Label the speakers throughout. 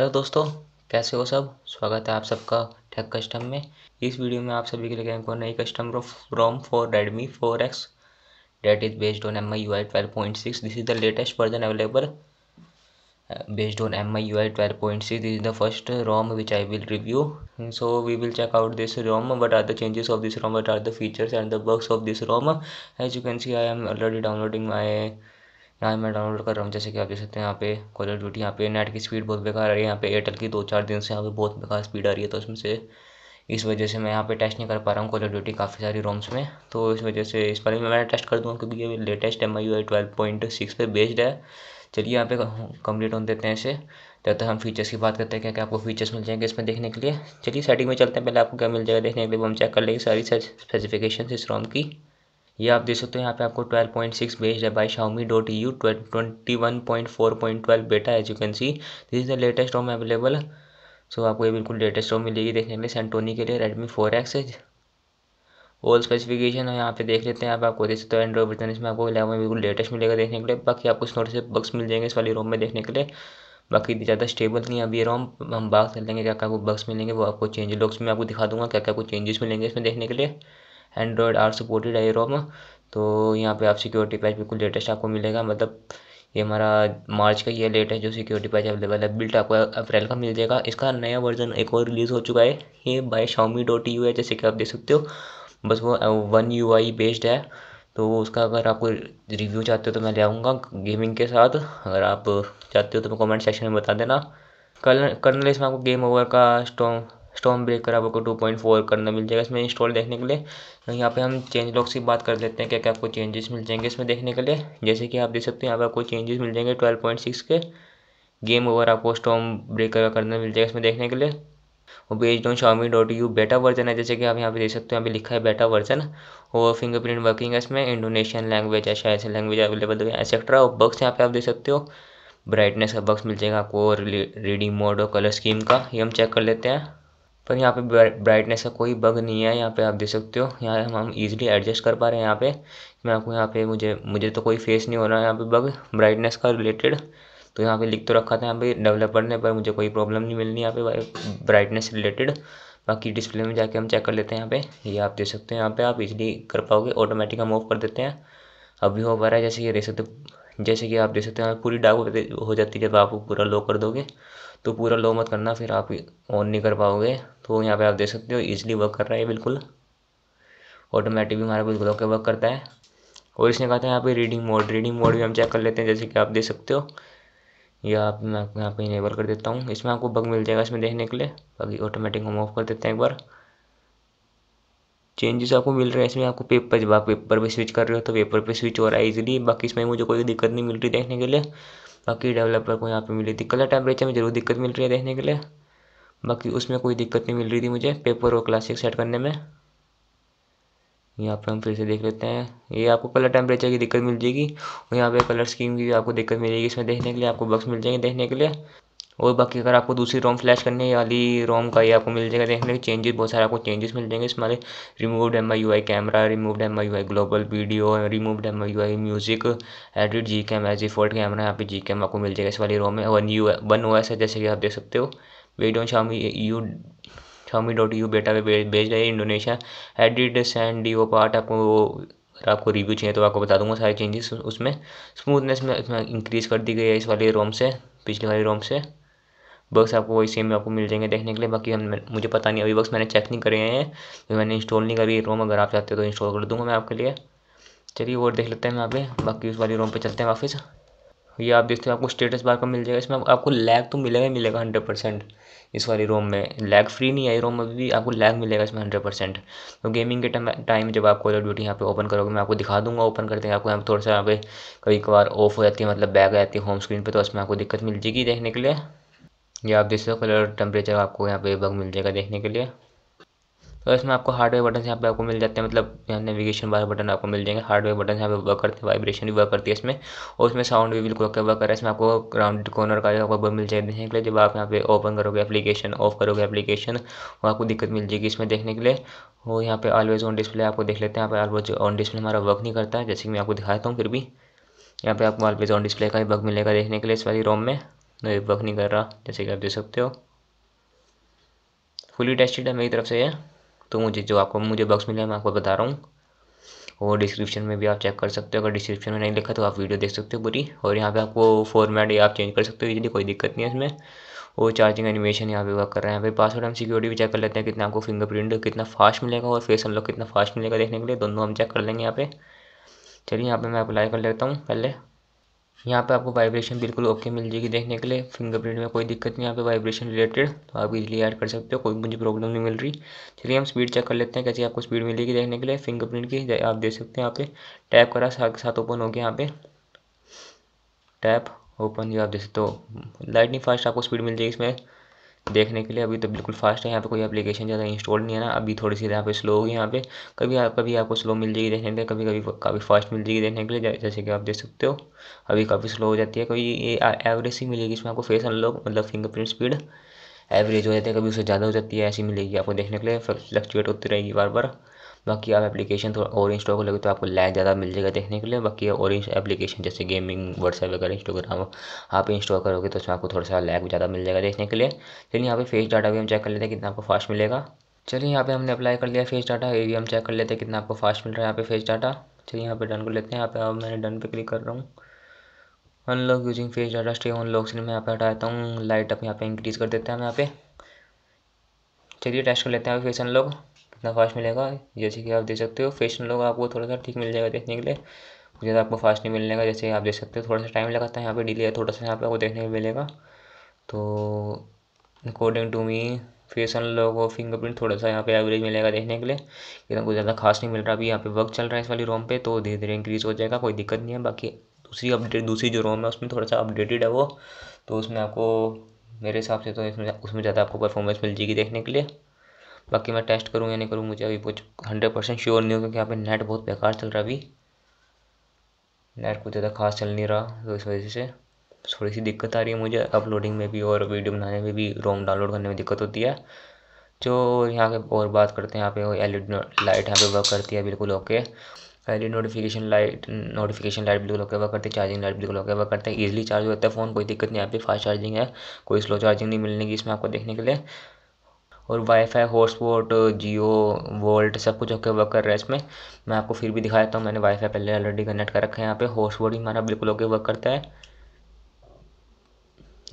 Speaker 1: hello दोस्तों कैसे हो सब स्वागत है आप सबका टेक कस्टम में इस वीडियो में आप सभी के लिए कैंको नई custom ROM for Redmi four X that is based on M I U I twelve point six this is the latest version available based on M I U I twelve point six this is the first ROM which I will review so we will check out this ROM what are the changes of this ROM what are the features and the work of this ROM as you can see I am already downloading my यहाँ मैं download कर रहा हूँ जैसे कि आप देख सकते हैं यहाँ पे कॉल ऑफ ड्यूटी यहाँ पे नेट की स्पीड बहुत बेकार आ रही है यहाँ पे एयरटेल की दो चार दिन से यहाँ पे बहुत बेकार स्पीड आ रही है तो उसमें से इस वजह से मैं यहाँ पे टेस्ट नहीं कर पा रहा हूँ कॉल ऑफ ड्यूटी काफ़ी सारी रोम्स में तो इस वजह से इस बार में मैं टेस्ट कर दूँगा क्योंकि ये latest M I U I twelve point six पर बेस्ड है चलिए यहाँ पे कंप्लीट होने देते हैं इसे जब तक हम फीचर्स की बात करते हैं क्या क्या आपको फीचर्स मिल जाएंगे इसमें देखने के लिए चलिए सेटिंग में चलते हैं पहले आपको क्या मिल जाएगा देखने के लिए हम चेक कर लेंगे सारी स्पेसिफिकेशन इस रोम की ये आप देख सकते हो यहाँ पे आपको 12.6 पॉइंट सिक्स बेस्ड है by Xiaomi dot E U twenty one point four point twelve beta है you can see this is the latest ROM available so आपको ये बिल्कुल लेटेस्ट रोम मिलेगी देखने के लिए सेंटोनी के लिए रेडमी फोर एक्स है स्पेसिफिकेशन है यहाँ पे देख लेते हैं आप आपको देख सकते हो एंड्रॉइड वर्जन इसमें आपको इलेवन बिल्कुल लेटेस्ट मिलेगा देखने के लिए बाकी आपको थोड़े से बक्स मिल जाएंगे इस वाली रोम में देखने के लिए बाकी ज़्यादा स्टेबल नहीं है अभी रोम हम बात कर लेंगे क्या क्या बक्स मिलेंगे वो आपको चेंज लॉक्स में आपको दिखा दूंगा क्या क्या कुछ चेंजेस मिलेंगे इसमें देखने के लिए एंड्रॉयड आर सपोर्टेड है रोम तो यहाँ पे आप सिक्योरिटी पैच बिल्कुल लेटेस्ट आपको मिलेगा मतलब ये हमारा मार्च का ये लेटेस्ट जो सिक्योरिटी पैच अवेलेबल है बिल्ट आपको अप्रैल का मिल जाएगा इसका नया वर्जन एक और रिलीज़ हो चुका है ये बाय शाउमी डॉट यू है जैसे कि आप देख सकते हो बस वो वन यू आई बेस्ड है तो उसका अगर आपको रिव्यू चाहते हो तो मैं ले आऊँगा गेमिंग के साथ अगर आप चाहते हो तो मैं कमेंट सेक्शन में बता देना कर्नल इसमें आपको गेम ओवर का स्टॉन्ग स्टॉम ब्रेकर आपको टू पॉइंट फोर करना मिल जाएगा इसमें इंस्टॉल देखने के लिए तो यहाँ पे हम चेंज लॉक्स की बात कर लेते हैं क्या क्या आपको चेंजेस मिल जाएंगे इसमें देखने के लिए जैसे कि आप देख सकते हैं यहाँ पर आपको चेंजेस मिल जाएंगे ट्वेल्व पॉइंट सिक्स के गेम ओवर आपको स्टॉम ब्रेकर करना मिल जाएगा इसमें देखने के लिए और based on Xiaomi dot EU beta version है जैसे कि आप यहाँ पे देख सकते हो यहाँ पे लिखा है बेटा वर्जन और फिंगरप्रिंट वर्किंग है इसमें इंडोनेशियन लैंग्वेज है शायद लैंग्वेज अवेलेबल है एक्सेट्रा और बक्स यहाँ पे आप देख सकते हो ब्राइटनेस का बक्स मिल जाएगा आपको और रीडिंग मोड और कलर स्कीम का ये हम चेक कर लेते हैं पर यहाँ पे ब्राइटनेस का कोई बग नहीं है यहाँ पे आप देख सकते हो यहाँ हम ईजिली एडजस्ट कर पा रहे हैं यहाँ पे मैं आपको यहाँ पे मुझे मुझे तो कोई फेस नहीं हो रहा है यहाँ पे बग ब्राइटनेस का रिलेटेड तो यहाँ पे लिख तो रखा था यहाँ पे डेवलपर ने पर मुझे कोई प्रॉब्लम नहीं मिलनी यहाँ पे ब्राइटनेस रिलेटेड बाकी डिस्प्ले में जाके हम चेक कर लेते हैं यहाँ पे ये आप देख सकते हैं यहाँ पे आप इजिली कर पाओगे ऑटोमेटिक हम ऑफ कर देते हैं अभी हो पा रहा है जैसे ये देख सकते जैसे कि आप देख सकते हैं पूरी डार्क हो जाती है जब आप पूरा लो कर दोगे तो पूरा लो मत करना फिर आप ऑन नहीं कर पाओगे तो यहाँ पे आप देख सकते हो ईजिली वर्क कर रहा है बिल्कुल ऑटोमेटिक भी हमारा बिल्कुल ओके वर्क करता है और इसने कहा था यहाँ पे रीडिंग मोड रीडिंग मोड भी हम चेक कर लेते हैं जैसे कि आप देख सकते हो या आप मैं यहाँ पे इनेबल कर देता हूँ इसमें आपको बग मिल जाएगा इसमें देखने के लिए बाकी ऑटोमेटिक हम ऑफ कर देते हैं एक बार चेंजेस आपको मिल रहे हैं इसमें आपको पेपर जब आप पेपर पे स्विच कर रहे हो तो पेपर पे स्विच हो रहा है इजीली बाकी इसमें मुझे कोई दिक्कत नहीं मिल रही देखने के लिए बाकी डेवलपर को यहाँ पे मिली थी कलर टेम्परेचर में जरूर दिक्कत मिल रही है देखने के लिए बाकी उसमें कोई दिक्कत नहीं मिल रही थी मुझे पेपर और क्लासिक सेट करने में यहाँ पर हम फिर से देख लेते हैं ये आपको कलर टेम्परेचर की दिक्कत मिल जाएगी और यहाँ पे कलर स्कीम की भी आपको दिक्कत मिलेगी इसमें देखने के लिए आपको बक्स मिल जाएंगे देखने के लिए और बाकी अगर आपको दूसरी रोम फ्लैश करनी है वाली रोम का ये आपको मिल जाएगा देखने के चेंजेस बहुत सारे आपको चेंजेस मिल जाएंगे इसमें removed M I U I camera removed M I U I global video removed M I U I music edit G cam as default camera यहाँ पे जी कैम आपको मिल जाएगा इस वाली रोम में one U one O S है जैसे कि आप देख सकते हो video on Xiaomi EU Xiaomi dot EU beta पे भेज रहे इंडोनेशिया एडिट सैंड डी ओ पार्ट आपको अगर आपको रिव्यू चाहिए तो आपको बता दूंगा सारे चेंजेस उसमें स्मूथनेस में इंक्रीज़ कर दी गई है इस वाली रोम से पिछले वाली रोम से बक्स आपको वही सेम आपको मिल जाएंगे देखने के लिए बाकी हम मुझे पता नहीं अभी बक्स मैंने चेक नहीं करे हैं तो मैंने इंस्टॉल नहीं करी रोम अगर आप चाहते हो तो इंस्टॉल कर दूँगा मैं आपके लिए चलिए और देख लेते हैं मैं पे बाकी उस वाली रोम पे चलते हैं वापस ये आप देखते हो आपको स्टेटस बार का मिल जाएगा इसमें आपको लैग तो मिलेगा ही मिलेगा हंड्रेड परसेंट इस वाली रोम में लैग फ्री नहीं आई रोम अभी भी आपको लैग मिलेगा इसमें हंड्रेड परसेंट तो गेमिंग के टाइम जब आप कॉल ऑफ ड्यूटी यहाँ पे ओपन करोगे मैं आपको दिखा दूंगा ओपन करते हैं आपको यहाँ थोड़ा सा यहाँ पे कभी कभार ऑफ हो जाती है मतलब बैग आ जाती है होम स्क्रीन पर तो उसमें आपको दिक्कत मिल जाएगी देखने के लिए ये आप देख सकते कलर टेम्परेचर आपको यहाँ पे बग मिल जाएगा देखने के लिए तो इसमें आपको हार्डवेयर बटन यहाँ पे आपको मिल जाते हैं मतलब यहाँ नेविगेशन वाले बटन आपको मिल जाएंगे हार्डवेयर बटन यहाँ पे वर्क करते हैं वाइब्रेशन भी वर्क करती है इसमें और उसमें साउंड भी बिल्कुल वर्क कर रहा है इसमें आपको राउंड कॉर्नर का आपको बग मिल जाएगा देखने के लिए जब आप यहाँ पे ओपन करोगे एप्लीकेशन ऑफ करोगे एप्लीकेशन वो आपको दिक्कत मिल जाएगी इसमें देखने के लिए और यहाँ पे ऑलवेज ऑन डिस्प्ले आपको देख लेते हैं यहाँ पे ऑलवेज ऑन डिस्प्ले हमारा वर्क नहीं करता है जैसे कि मैं आपको दिखाता हूँ फिर भी यहाँ पे आपको ऑलवेज ऑन डिस्प्ले का ही बग मिलेगा देखने के लिए इस वाली रोम में नहीं वर्क नहीं कर रहा जैसे कि आप देख सकते हो फुली टेस्टेड है मेरी तरफ से है तो मुझे जो आपको मुझे बक्स मिला है मैं आपको बता रहा हूँ और डिस्क्रिप्शन में भी आप चेक कर सकते हो अगर डिस्क्रिप्शन में नहीं लिखा तो आप वीडियो देख सकते हो पूरी और यहाँ पे आपको फॉर्मेट आप चेंज कर सकते हो इसलिए कोई दिक्कत नहीं है इसमें और चार्जिंग एनिमेशन यहाँ पे वर्क कर रहे हैं यहाँ पे पासवर्ड हम सिक्योरिटी भी चेक कर लेते हैं कितना आपको फिंगरप्रिंट कितना फास्ट मिलेगा और फेस अनलॉक कितना फास्ट मिलेगा देखने के लिए दोनों हम चेक कर लेंगे यहाँ पे चलिए यहाँ पर मैं अप्लाई कर लेता हूँ पहले यहाँ पे आपको वाइब्रेशन बिल्कुल ओके मिल जाएगी देखने के लिए फिंगरप्रिंट में कोई दिक्कत नहीं यहाँ पे वाइब्रेशन रिलेटेड तो आप इजीली ऐड कर सकते हो कोई मुझे प्रॉब्लम नहीं मिल रही चलिए हम स्पीड चेक कर लेते हैं कैसे आपको स्पीड मिलेगी देखने के लिए फिंगरप्रिंट की आप देख सकते हैं यहाँ पे टैप करा साथ साथ ओपन हो गया यहाँ पे टैप ओपन जो आप देख सकते हो लाइटनिंग फास्ट आपको स्पीड मिल जाएगी इसमें देखने के लिए अभी तो बिल्कुल फास्ट है यहाँ पे कोई एप्लीकेशन ज़्यादा इंस्टॉल नहीं है ना अभी थोड़ी सी यहाँ पे स्लो होगी यहाँ पे कभी आप कभी आपको स्लो मिल जाएगी देखने के लिए कभी कभी काफ़ी फास्ट मिल जाएगी देखने के लिए जैसे कि आप देख सकते हो अभी काफ़ी स्लो हो जाती है कोई ये एवरेज ही मिलेगी इसमें आपको फेस अनलॉक मतलब फिंगरप्रिंट स्पीड एवरेज हो जाती है कभी उससे ज़्यादा हो जाती है ऐसी मिलेगी आपको देखने के लिए फ्लक्चुएट होती रहेगी बार बार बाकी आप एप्लीकेशन थोड़ा और इंस्टॉल कर लगे तो आपको लैग ज़्यादा मिल जाएगा देखने के लिए बाकी और एप्लीकेशन जैसे गेमिंग व्हाट्सएप वगैरह इंस्टोग्राम आप इंस्टॉल करोगे तो उसमें आपको थोड़ा सा लैग ज़्यादा मिल जाएगा देखने के लिए चलिए यहाँ पे फेस डाटा भी हम चेक कर लेते हैं कितना आपको फास्ट मिलेगा चलिए यहाँ पे हमने अप्लाई कर लिया फेस डाटा ये भी हम चेक कर लेते हैं कितना आपको फास्ट मिल रहा है यहाँ पे फेस डाटा चलिए यहाँ पे डन कर लेते हैं यहाँ पे अब मैंने डन पे क्लिक कर रहा हूँ unlock using face data stay on lock मैं यहाँ पे हटाता हूँ लाइट अप यहाँ पे इंक्रीज़ कर देते हैं हम यहाँ पे चलिए टेस्ट कर लेते हैं फेस अनलॉक इतना फास्ट मिलेगा जैसे कि आप देख सकते हो फेशन लोग आपको थोड़ा सा ठीक मिल जाएगा देखने के लिए ज़्यादा आपको फास्ट नहीं मिलेगा जैसे आप देख सकते हो थोड़ा सा टाइम लगाता है यहाँ पर डिले है थोड़ा सा यहाँ पर आपको देखने को मिलेगा तो अकॉर्डिंग टू मी फेसन लोगो फिंगरप्रिंट थोड़ा सा यहाँ पे एवरेज मिलेगा देखने के लिए कि कुछ ज़्यादा खास नहीं मिल रहा अभी यहाँ पे वर्क चल रहा है इस वाली रोम पे तो धीरे धीरे इंक्रीज़ हो जाएगा कोई दिक्कत नहीं है बाकी दूसरी अपडेट दूसरी जो रोम है उसमें थोड़ा सा अपडेटेड है वो तो उसमें आपको मेरे हिसाब से तो इसमें उसमें ज़्यादा आपको परफॉर्मेंस मिल जाएगी देखने के लिए बाकी मैं टेस्ट करूँ या नहीं करूँ मुझे अभी कुछ हंड्रेड परसेंट श्योर नहीं हो क्योंकि यहाँ पे नेट बहुत बेकार चल रहा है अभी नेट कुछ ज़्यादा खास चल नहीं रहा तो इस वजह से थोड़ी सी दिक्कत आ रही है मुझे अपलोडिंग में भी और वीडियो बनाने में भी रोम डाउनलोड करने में दिक्कत होती है जो यहाँ के और बात करते हैं यहाँ पे एल ई लाइट यहाँ पे वर्क करती है बिल्कुल ओके एल नोटिफिकेशन लाइट नोटिफिकेशन लाइट बिल्कुल ओके वर्क करती है चार्जिंग लाइट बिल्कुल ओके वर्क करते हैं ईजिली चार्ज होता है फ़ोन कोई दिक्कत नहीं यहाँ पे फास्ट चार्जिंग है कोई स्लो चार्जिंग नहीं मिलने की इसमें आपको देखने के लिए और वाईफाई हॉटस्पॉट जियो वोल्ट सब कुछ ओके वर्क कर रहा है इसमें मैं आपको फिर भी दिखा देता हूँ मैंने वाईफाई पहले ऑलरेडी कनेक्ट कर रखा है यहाँ पे हॉटस्पॉट भी हमारा बिल्कुल ओके वर्क करता है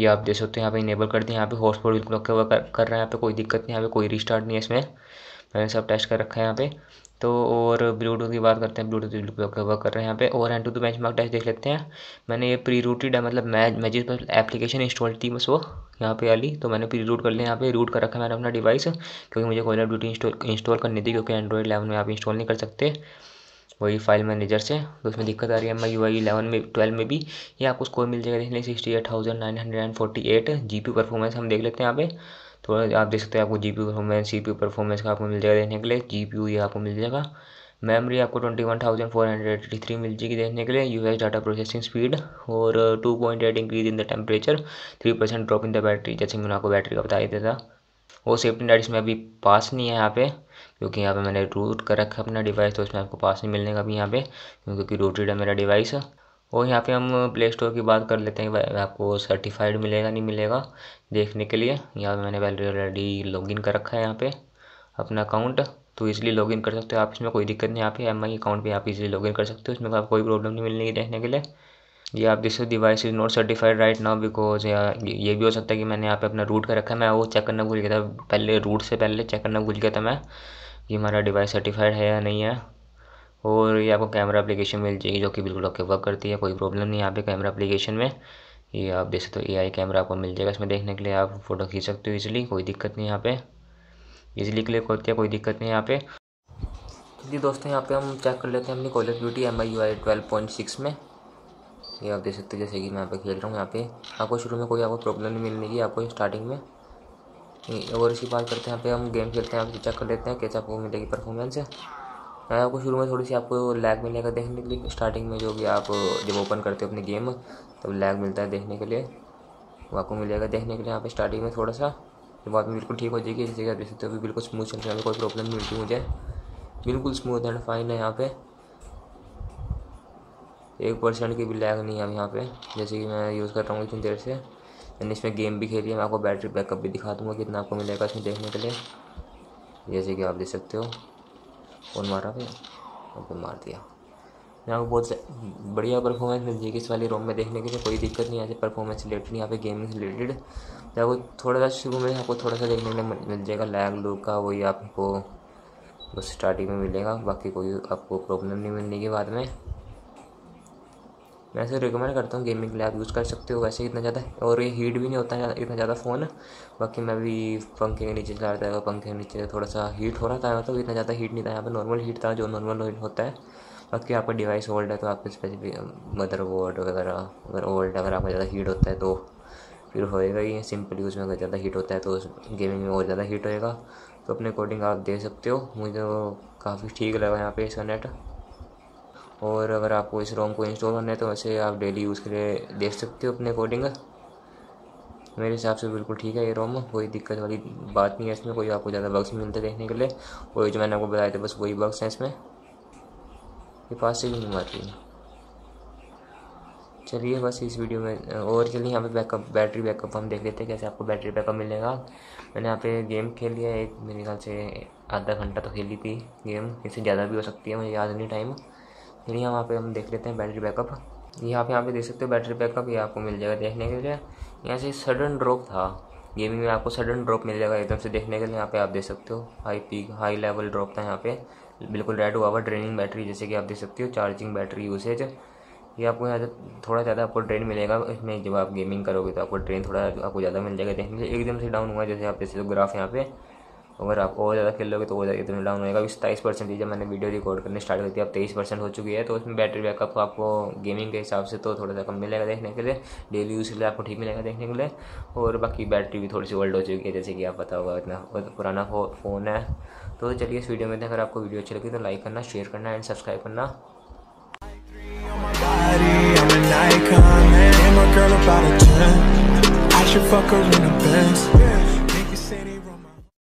Speaker 1: ये आप देख सकते हैं यहाँ पे इनेबल कर दिया यहाँ पे हॉटस्पॉट बिल्कुल ओके वर्क कर रहा है यहाँ पे कोई दिक्कत नहीं यहाँ पे कोई रिस्टार्ट नहीं है इसमें मैंने सब टेस्ट कर रखा है यहाँ पे तो और ब्लूटूथ की बात करते हैं ब्लूटूथ वर्क कर रहे हैं यहाँ पे और and to the benchmark test देख लेते हैं मैंने ये प्री रूटेड है मतलब मैं जिस पर एप्लीकेशन इंस्टॉल थी बस वो यहाँ पे ली तो मैंने प्री रूट कर लिया यहाँ पे रूट कर रखा है मैंने अपना डिवाइस क्योंकि मुझे कोई ड्यूटी इंस्टॉल करनी थी क्योंकि एंड्रॉइड इलेवन में आप इंस्टॉल नहीं कर सकते वही फाइल मैनेजर से तो उसमें दिक्कत आ रही है मैं यू आई इलेवन में ट्वेल्व में भी ये आपको स्कोर मिल जाएगा देख लें sixty eight thousand nine hundred and forty eight G P performance हम देख लेते हैं यहाँ पे थोड़ा तो आप देख सकते हैं आपको G P performance C P performance का आपको मिल जाएगा देखने के लिए जी पी यू ये आपको मिल जाएगा मेमोरी आपको twenty one thousand four hundred eighty three मिल जाएगी देखने के लिए U S data processing speed और two point eight increase in the temperature three percent drop in the battery जैसे मैंने आपको बैटरी का बता ही था वो सेफ्टी डाइट इसमें अभी पास नहीं है यहाँ पे क्योंकि यहाँ पे मैंने रूट कर रखा है अपना डिवाइस तो उसमें आपको पास नहीं मिलने का भी यहाँ पे क्योंकि रूटेड है मेरा डिवाइस और यहाँ पे हम प्ले स्टोर की बात कर लेते हैं आपको सर्टिफाइड मिलेगा नहीं मिलेगा देखने के लिए यहाँ पर मैंने वैल्यू ऑलरेडी लॉगिन कर रखा है यहाँ पे अपना अकाउंट तो इजीली लॉगिन कर सकते हो आप इसमें कोई दिक्कत नहीं यहाँ पे एम आई अकाउंट पे आप इजीली लॉगिन कर सकते हो इसमें आपको कोई प्रॉब्लम नहीं मिलने देखने के लिए ये आप this device is not certified right now because ये भी हो सकता है कि मैंने यहाँ पे अपना रूट कर रखा है मैं वो चेक करना भूल गया था पहले रूट से पहले चेक करना भूल गया था मैं कि हमारा डिवाइस सर्टिफाइड है या नहीं है और ये आपको कैमरा अप्लीकेशन मिल जाएगी जो कि बिल्कुल ओके वर्क करती है कोई प्रॉब्लम नहीं यहाँ पे कैमरा अप्लीकेशन में ये आप देख सकते हो एआई कैमरा आपको मिल जाएगा इसमें देखने के लिए आप फोटो खींच सकते हो ईज़िली कोई दिक्कत नहीं यहाँ पे ईजिली क्लिक होती है कोई दिक्कत नहीं यहाँ पे जी दोस्तों यहाँ पे हम चेक कर लेते हैं अपनी call of duty M I U I twelve point six में ये आप देख सकते हो जैसे कि मैं यहाँ पे खेल रहा हूँ यहाँ पे आपको शुरू में कोई आपको प्रॉब्लम नहीं मिलने की आपको स्टार्टिंग में और इसकी बात करते हैं यहाँ पे हम गेम खेलते हैं आप चेक कर लेते हैं कैसे आपको मिलेगी परफॉर्मेंस मैं हाँ, आपको शुरू में थोड़ी सी आपको लैग मिलेगा देखने के लिए स्टार्टिंग में जो भी आप जब ओपन करते हो अपनी गेम तब लैग मिलता है देखने के लिए वो आपको मिलेगा देखने के लिए यहाँ पे स्टार्टिंग में थोड़ा सा ये बात बिल्कुल ठीक हो जाएगी जैसे कि आप देख सकते हो अभी बिल्कुल स्मूथ चल रहा है कोई प्रॉब्लम नहीं मिलती मुझे बिल्कुल स्मूथ एंड फाइन है यहाँ पे एक परसेंट की भी लैग नहीं है अब यहाँ पे जैसे कि मैं यूज़ कर रहा हूँ इतनी देर से मैंने इसमें गेम भी खेली है मैं आपको बैटरी बैकअप भी दिखा दूँगा कितना आपको मिलेगा इसमें देखने के लिए जैसे कि आप देख सकते हो फोन मारा भी और फिर मार दिया यहाँ पर बहुत बढ़िया परफॉर्मेंस मिल जाएगी इस वाली रोम में देखने के लिए कोई दिक्कत नहीं आती परफॉर्मेंस रिलेटेड यहाँ पे गेमिंग रिलेटेड आपको थोड़ा सा शुरू में आपको थोड़ा सा देखने में मिल जाएगा लैग लूक का वही आपको बस स्टार्टिंग में मिलेगा बाकी कोई आपको प्रॉब्लम नहीं मिलने के बाद में मैं ऐसे रिकमेंड करता हूँ गेमिंग के लिए आप यूज़ कर सकते हो वैसे इतना ज़्यादा और ये हीट भी नहीं होता है इतना ज़्यादा फ़ोन बाकी मैं भी पंखे के नीचे चला रहा था पंखे के नीचे थोड़ा सा हीट हो रहा था मतलब इतना ज़्यादा हीट नहीं था यहाँ पर नॉर्मल हीट था जो नॉर्मल हीट होता है बाकी आपका डिवाइस ओल्ड है तो आपके स्पेसिफिक मदर बोर्ड वगैरह अगर ओल्ड अगर आपका ज़्यादा हीट होता है तो फिर होएगा ही सिंपल यूज़ में अगर ज़्यादा हीट होता है तो गेमिंग में और ज़्यादा हीट होएगा तो अपने अकॉर्डिंग आप दे सकते हो मुझे तो काफ़ी ठीक लगा यहाँ पे इसका नेट और अगर आपको इस रोम को इंस्टॉल करना है तो वैसे आप डेली यूज़ के लिए देख सकते हो अपने अकॉर्डिंग मेरे हिसाब से बिल्कुल ठीक है ये रोम कोई दिक्कत वाली बात नहीं है इसमें कोई आपको ज़्यादा नहीं मिलते देखने के लिए और जो मैंने आपको बताया था बस वही बक्स हैं इसमें ये पास से भी नहीं मारती है चलिए बस इस वीडियो में और चलिए यहाँ पे बैकअप बैटरी बैकअप हम देख लेते हैं कैसे आपको बैटरी बैकअप मिलेगा मैंने यहाँ पे गेम खेल लिया एक मेरे ख्याल से आधा घंटा तो खेली थी गेम इससे ज़्यादा भी हो सकती है मुझे याद नहीं टाइम यहाँ वहाँ पे हम देख लेते हैं बैटरी बैकअप ये आप यहाँ पे देख सकते हो बैटरी बैकअप ये आपको मिल जाएगा देखने के लिए यहाँ से सडन ड्रॉप था गेमिंग में आपको सडन ड्रॉप मिल जाएगा एकदम से देखने के लिए यहाँ पे आप देख सकते हो high peak high level drop था यहाँ पे बिल्कुल रेड हुआ हुआ ड्रेनिंग बैटरी जैसे कि आप देख सकते हो चार्जिंग बैटरी यूसेज ये आपको यहाँ थोड़ा ज़्यादा आपको ड्रेन मिलेगा इसमें जब आप गेमिंग करोगे तो आपको ड्रेन थोड़ा आपको ज़्यादा मिल जाएगा देखने के लिए एकदम से डाउन हुआ जैसे आप देख सकते हो ग्राफ यहाँ पे अगर आप और ज़्यादा खेल लोगे तो और ज़्यादा इतना डाउन होएगा अभी सत्ताईस परसेंट जब मैंने वीडियो रिकॉर्ड करने स्टार्ट करती है अब तेईस परसेंट हो चुकी है तो उसमें बैटरी बैकअप आपको गेमिंग के हिसाब से तो थोड़ा सा कम मिलेगा देखने के लिए डेली यूज़ के लिए आपको ठीक मिलेगा देखने के लिए और बाकी बैटरी भी थोड़ी सी ओल्ड हो चुकी है जैसे कि आप पता होगा इतना तो पुराना फ़ोन है तो चलिए इस वीडियो में अगर आपको वीडियो अच्छी लगी तो लाइक करना शेयर करना एंड सब्सक्राइब करना should fuck her in